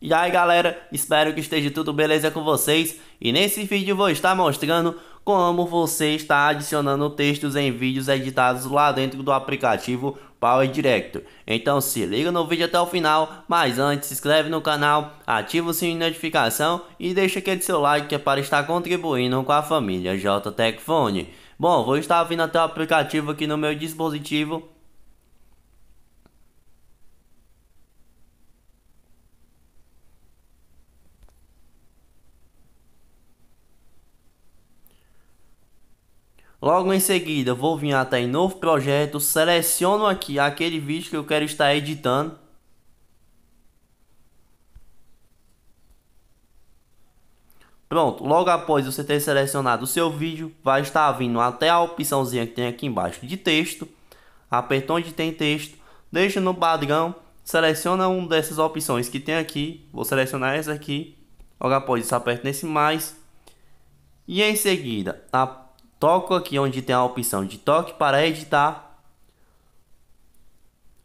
E aí galera, espero que esteja tudo beleza com vocês e nesse vídeo vou estar mostrando como você está adicionando textos em vídeos editados lá dentro do aplicativo Power Director. Então se liga no vídeo até o final, mas antes se inscreve no canal, ativa o sininho de notificação e deixa aquele seu like que é para estar contribuindo com a família JTech Bom, vou estar vindo até o aplicativo aqui no meu dispositivo Logo em seguida, vou vir até em novo projeto, seleciono aqui aquele vídeo que eu quero estar editando. Pronto, logo após você ter selecionado o seu vídeo, vai estar vindo até a opçãozinha que tem aqui embaixo de texto. Aperta onde tem texto, deixa no padrão, seleciona uma dessas opções que tem aqui. Vou selecionar essa aqui. Logo após isso, aperta nesse mais. E em seguida, aperta. Toco aqui onde tem a opção de toque para editar.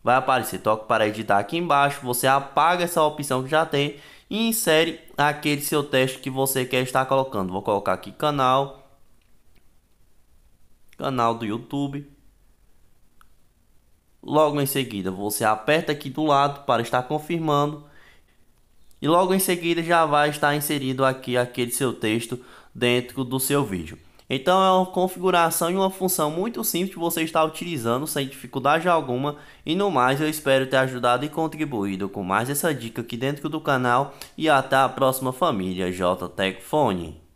Vai aparecer toque para editar aqui embaixo. Você apaga essa opção que já tem e insere aquele seu teste que você quer estar colocando. Vou colocar aqui canal. Canal do YouTube. Logo em seguida, você aperta aqui do lado para estar confirmando. E logo em seguida já vai estar inserido aqui aquele seu texto dentro do seu vídeo. Então é uma configuração e uma função muito simples que você está utilizando sem dificuldade alguma. E no mais eu espero ter ajudado e contribuído com mais essa dica aqui dentro do canal. E até a próxima família JTecFone.